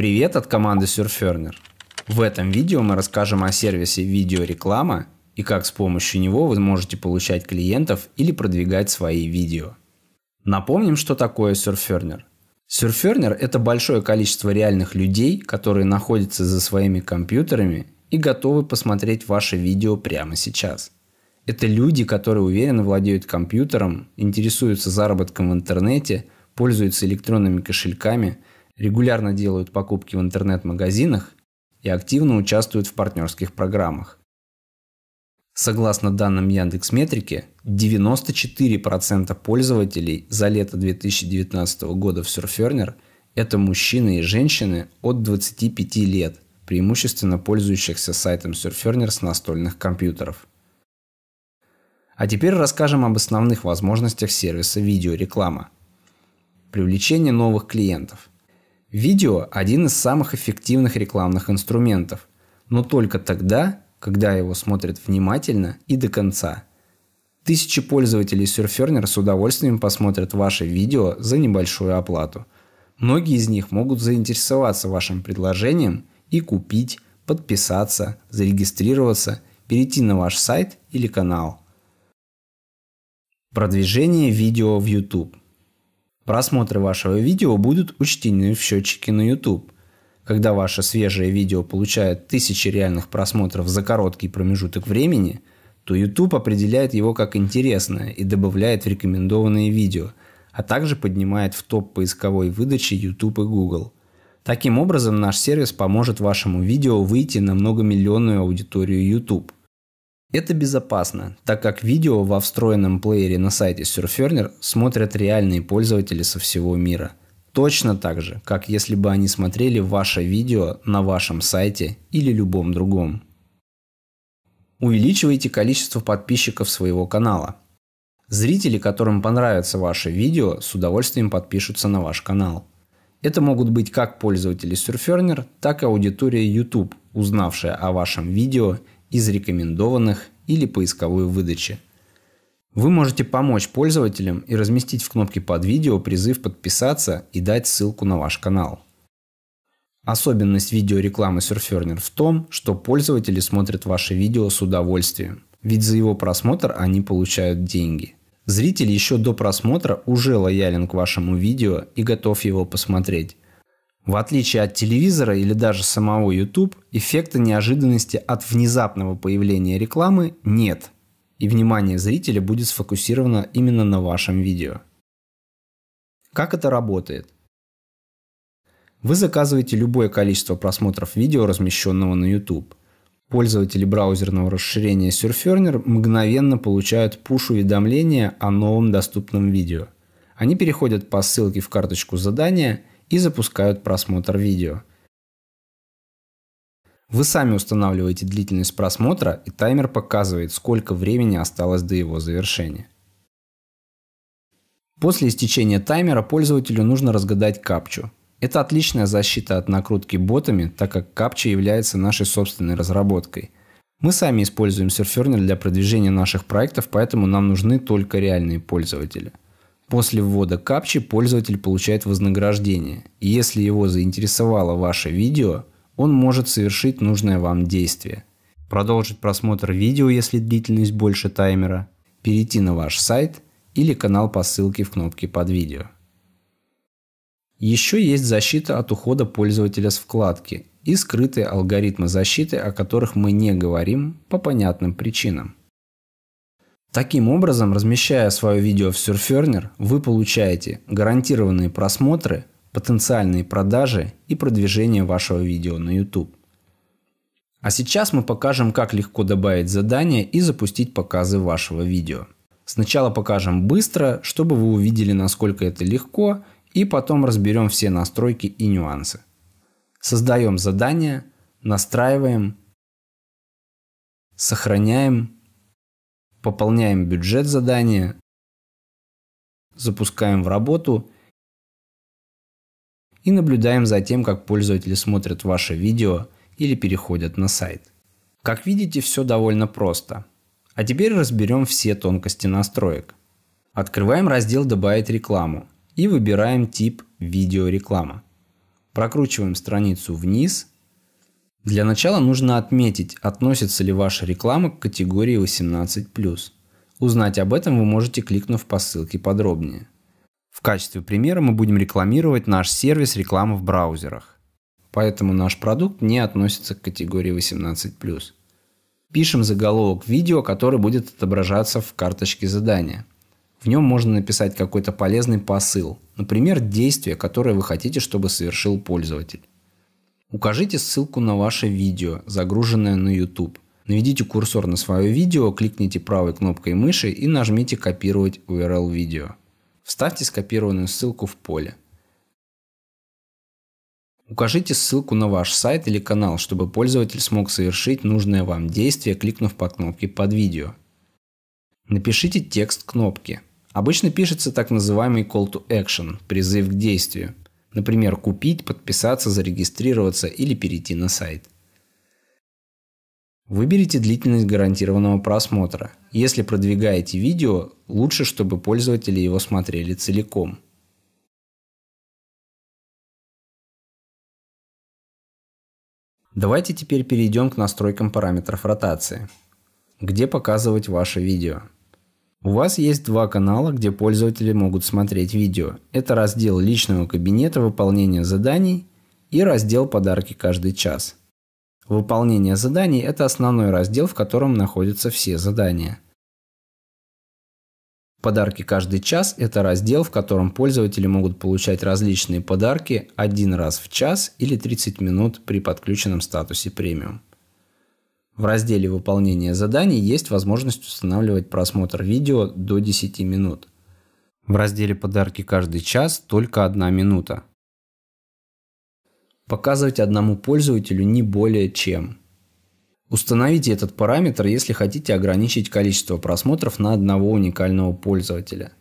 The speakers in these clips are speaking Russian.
Привет от команды Surferner. В этом видео мы расскажем о сервисе «Видеореклама» и как с помощью него вы можете получать клиентов или продвигать свои видео. Напомним, что такое Surferner. Surferner – это большое количество реальных людей, которые находятся за своими компьютерами и готовы посмотреть ваше видео прямо сейчас. Это люди, которые уверенно владеют компьютером, интересуются заработком в интернете, пользуются электронными кошельками – регулярно делают покупки в интернет-магазинах и активно участвуют в партнерских программах. Согласно данным Яндекс Метрики, 94% пользователей за лето 2019 года в Surferner – это мужчины и женщины от 25 лет, преимущественно пользующихся сайтом Surferner с настольных компьютеров. А теперь расскажем об основных возможностях сервиса видеореклама. Привлечение новых клиентов – Видео – один из самых эффективных рекламных инструментов, но только тогда, когда его смотрят внимательно и до конца. Тысячи пользователей Surferner с удовольствием посмотрят ваше видео за небольшую оплату. Многие из них могут заинтересоваться вашим предложением и купить, подписаться, зарегистрироваться, перейти на ваш сайт или канал. Продвижение видео в YouTube. Просмотры вашего видео будут учтены в счетчике на YouTube. Когда ваше свежее видео получает тысячи реальных просмотров за короткий промежуток времени, то YouTube определяет его как интересное и добавляет в рекомендованные видео, а также поднимает в топ поисковой выдачи YouTube и Google. Таким образом, наш сервис поможет вашему видео выйти на многомиллионную аудиторию YouTube. Это безопасно, так как видео во встроенном плеере на сайте Surferner смотрят реальные пользователи со всего мира. Точно так же, как если бы они смотрели ваше видео на вашем сайте или любом другом. Увеличивайте количество подписчиков своего канала. Зрители, которым понравится ваше видео, с удовольствием подпишутся на ваш канал. Это могут быть как пользователи Surferner, так и аудитория YouTube, узнавшая о вашем видео из рекомендованных или поисковой выдачи. Вы можете помочь пользователям и разместить в кнопке под видео призыв подписаться и дать ссылку на ваш канал. Особенность видеорекламы Surferner в том, что пользователи смотрят ваше видео с удовольствием, ведь за его просмотр они получают деньги. Зритель еще до просмотра уже лоялен к вашему видео и готов его посмотреть. В отличие от телевизора или даже самого YouTube, эффекта неожиданности от внезапного появления рекламы нет, и внимание зрителя будет сфокусировано именно на вашем видео. Как это работает? Вы заказываете любое количество просмотров видео, размещенного на YouTube. Пользователи браузерного расширения Surferner мгновенно получают пуш-уведомления о новом доступном видео. Они переходят по ссылке в карточку задания – и запускают просмотр видео. Вы сами устанавливаете длительность просмотра, и таймер показывает, сколько времени осталось до его завершения. После истечения таймера пользователю нужно разгадать капчу. Это отличная защита от накрутки ботами, так как капча является нашей собственной разработкой. Мы сами используем серфернер для продвижения наших проектов, поэтому нам нужны только реальные пользователи – После ввода капчи пользователь получает вознаграждение. И если его заинтересовало ваше видео, он может совершить нужное вам действие. Продолжить просмотр видео, если длительность больше таймера, перейти на ваш сайт или канал по ссылке в кнопке под видео. Еще есть защита от ухода пользователя с вкладки и скрытые алгоритмы защиты, о которых мы не говорим по понятным причинам. Таким образом, размещая свое видео в Surferner, вы получаете гарантированные просмотры, потенциальные продажи и продвижение вашего видео на YouTube. А сейчас мы покажем, как легко добавить задание и запустить показы вашего видео. Сначала покажем быстро, чтобы вы увидели, насколько это легко, и потом разберем все настройки и нюансы. Создаем задание, настраиваем, сохраняем пополняем бюджет задания, запускаем в работу и наблюдаем за тем, как пользователи смотрят ваше видео или переходят на сайт. Как видите, все довольно просто. А теперь разберем все тонкости настроек. Открываем раздел «Добавить рекламу» и выбираем тип «Видеореклама». Прокручиваем страницу вниз для начала нужно отметить, относится ли ваша реклама к категории 18+. Узнать об этом вы можете, кликнув по ссылке подробнее. В качестве примера мы будем рекламировать наш сервис рекламы в браузерах. Поэтому наш продукт не относится к категории 18+. Пишем заголовок видео, который будет отображаться в карточке задания. В нем можно написать какой-то полезный посыл, например, действие, которое вы хотите, чтобы совершил пользователь. Укажите ссылку на ваше видео, загруженное на YouTube. Наведите курсор на свое видео, кликните правой кнопкой мыши и нажмите «Копировать URL видео». Вставьте скопированную ссылку в поле. Укажите ссылку на ваш сайт или канал, чтобы пользователь смог совершить нужное вам действие, кликнув по кнопке под видео. Напишите текст кнопки. Обычно пишется так называемый call to action – призыв к действию – Например, купить, подписаться, зарегистрироваться или перейти на сайт. Выберите длительность гарантированного просмотра. Если продвигаете видео, лучше, чтобы пользователи его смотрели целиком. Давайте теперь перейдем к настройкам параметров ротации. Где показывать ваше видео? У вас есть два канала, где пользователи могут смотреть видео. Это раздел личного кабинета выполнения заданий и раздел подарки каждый час. Выполнение заданий – это основной раздел, в котором находятся все задания. Подарки каждый час – это раздел, в котором пользователи могут получать различные подарки один раз в час или 30 минут при подключенном статусе премиум. В разделе выполнения заданий» есть возможность устанавливать просмотр видео до 10 минут. В разделе «Подарки каждый час» только одна минута. Показывать одному пользователю не более чем. Установите этот параметр, если хотите ограничить количество просмотров на одного уникального пользователя.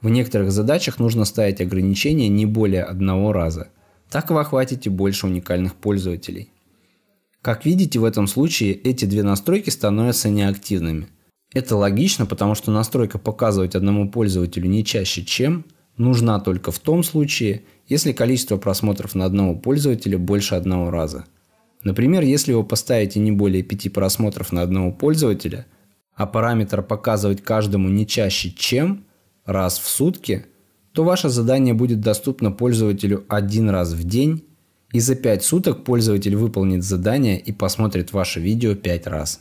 В некоторых задачах нужно ставить ограничение не более одного раза. Так вы охватите больше уникальных пользователей. Как видите, в этом случае эти две настройки становятся неактивными. Это логично, потому что настройка показывать одному пользователю не чаще, чем нужна только в том случае, если количество просмотров на одного пользователя больше одного раза. Например, если вы поставите не более 5 просмотров на одного пользователя, а параметр показывать каждому не чаще, чем раз в сутки, то ваше задание будет доступно пользователю один раз в день и за 5 суток пользователь выполнит задание и посмотрит ваше видео 5 раз.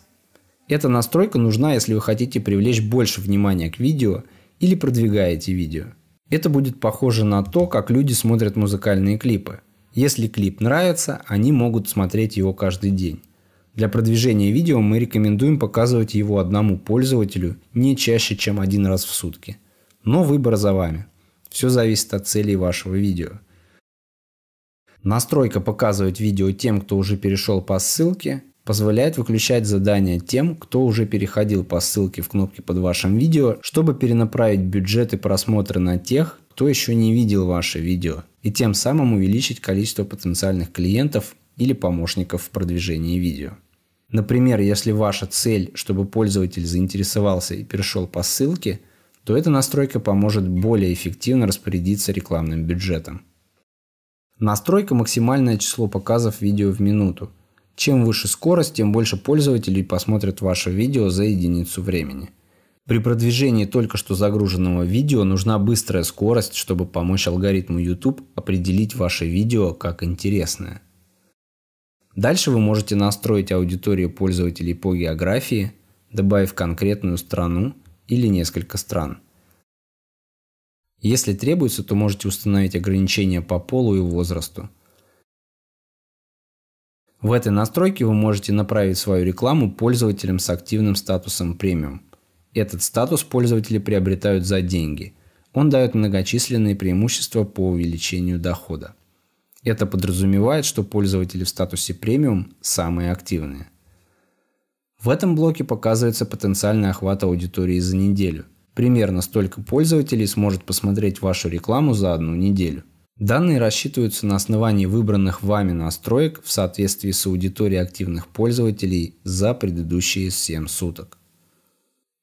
Эта настройка нужна, если вы хотите привлечь больше внимания к видео или продвигаете видео. Это будет похоже на то, как люди смотрят музыкальные клипы. Если клип нравится, они могут смотреть его каждый день. Для продвижения видео мы рекомендуем показывать его одному пользователю не чаще, чем один раз в сутки. Но выбор за вами. Все зависит от целей вашего видео – Настройка «Показывать видео тем, кто уже перешел по ссылке» позволяет выключать задания тем, кто уже переходил по ссылке в кнопке под вашим видео, чтобы перенаправить бюджеты просмотра на тех, кто еще не видел ваше видео, и тем самым увеличить количество потенциальных клиентов или помощников в продвижении видео. Например, если ваша цель, чтобы пользователь заинтересовался и перешел по ссылке, то эта настройка поможет более эффективно распорядиться рекламным бюджетом. Настройка максимальное число показов видео в минуту. Чем выше скорость, тем больше пользователей посмотрят ваше видео за единицу времени. При продвижении только что загруженного видео нужна быстрая скорость, чтобы помочь алгоритму YouTube определить ваше видео как интересное. Дальше вы можете настроить аудиторию пользователей по географии, добавив конкретную страну или несколько стран – если требуется, то можете установить ограничения по полу и возрасту. В этой настройке вы можете направить свою рекламу пользователям с активным статусом премиум. Этот статус пользователи приобретают за деньги. Он дает многочисленные преимущества по увеличению дохода. Это подразумевает, что пользователи в статусе премиум самые активные. В этом блоке показывается потенциальный охват аудитории за неделю – Примерно столько пользователей сможет посмотреть вашу рекламу за одну неделю. Данные рассчитываются на основании выбранных вами настроек в соответствии с аудиторией активных пользователей за предыдущие 7 суток.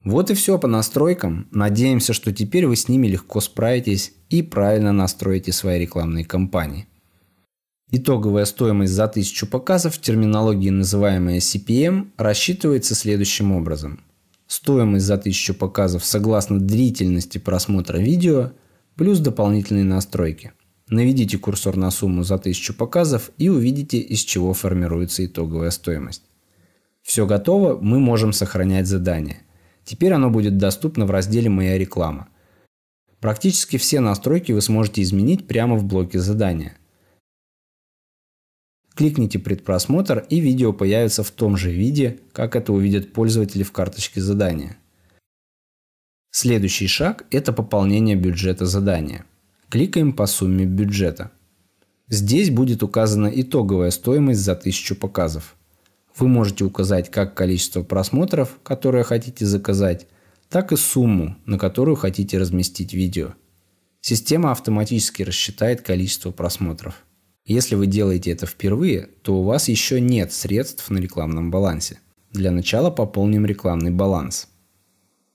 Вот и все по настройкам. Надеемся, что теперь вы с ними легко справитесь и правильно настроите свои рекламные кампании. Итоговая стоимость за 1000 показов в терминологии, называемая CPM, рассчитывается следующим образом – Стоимость за 1000 показов согласно длительности просмотра видео плюс дополнительные настройки. Наведите курсор на сумму за 1000 показов и увидите, из чего формируется итоговая стоимость. Все готово, мы можем сохранять задание. Теперь оно будет доступно в разделе «Моя реклама». Практически все настройки вы сможете изменить прямо в блоке задания – Кликните «Предпросмотр» и видео появится в том же виде, как это увидят пользователи в карточке задания. Следующий шаг – это пополнение бюджета задания. Кликаем по сумме бюджета. Здесь будет указана итоговая стоимость за 1000 показов. Вы можете указать как количество просмотров, которые хотите заказать, так и сумму, на которую хотите разместить видео. Система автоматически рассчитает количество просмотров. Если вы делаете это впервые, то у вас еще нет средств на рекламном балансе. Для начала пополним рекламный баланс.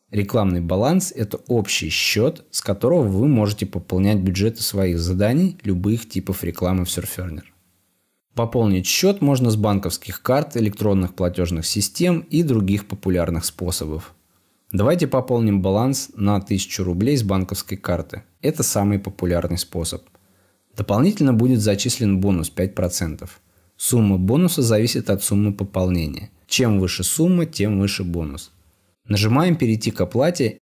Рекламный баланс – это общий счет, с которого вы можете пополнять бюджеты своих заданий любых типов рекламы в Surferner. Пополнить счет можно с банковских карт, электронных платежных систем и других популярных способов. Давайте пополним баланс на 1000 рублей с банковской карты. Это самый популярный способ. Дополнительно будет зачислен бонус 5%. Сумма бонуса зависит от суммы пополнения. Чем выше сумма, тем выше бонус. Нажимаем «Перейти к оплате»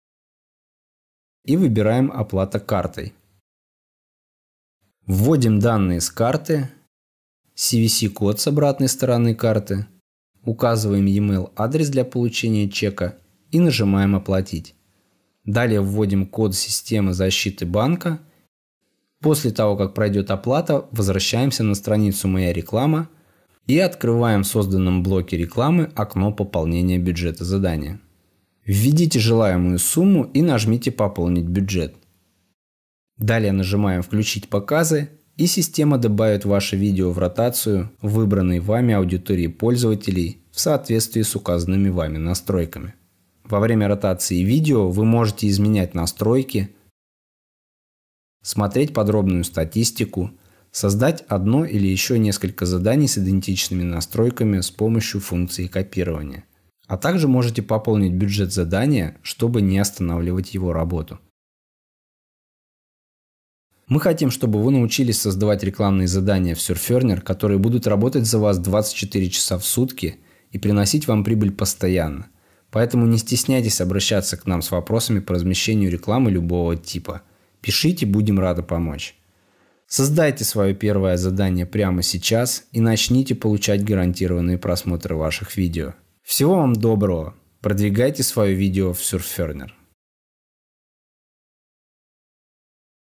и выбираем «Оплата картой». Вводим данные с карты, CVC-код с обратной стороны карты, указываем e-mail адрес для получения чека и нажимаем «Оплатить». Далее вводим код системы защиты банка – После того, как пройдет оплата, возвращаемся на страницу «Моя реклама» и открываем в созданном блоке рекламы окно пополнения бюджета задания. Введите желаемую сумму и нажмите «Пополнить бюджет». Далее нажимаем «Включить показы» и система добавит ваше видео в ротацию выбранной вами аудитории пользователей в соответствии с указанными вами настройками. Во время ротации видео вы можете изменять настройки – смотреть подробную статистику, создать одно или еще несколько заданий с идентичными настройками с помощью функции копирования. А также можете пополнить бюджет задания, чтобы не останавливать его работу. Мы хотим, чтобы вы научились создавать рекламные задания в Surferner, которые будут работать за вас 24 часа в сутки и приносить вам прибыль постоянно. Поэтому не стесняйтесь обращаться к нам с вопросами по размещению рекламы любого типа – Пишите, будем рады помочь. Создайте свое первое задание прямо сейчас и начните получать гарантированные просмотры ваших видео. Всего вам доброго! Продвигайте свое видео в Surferner.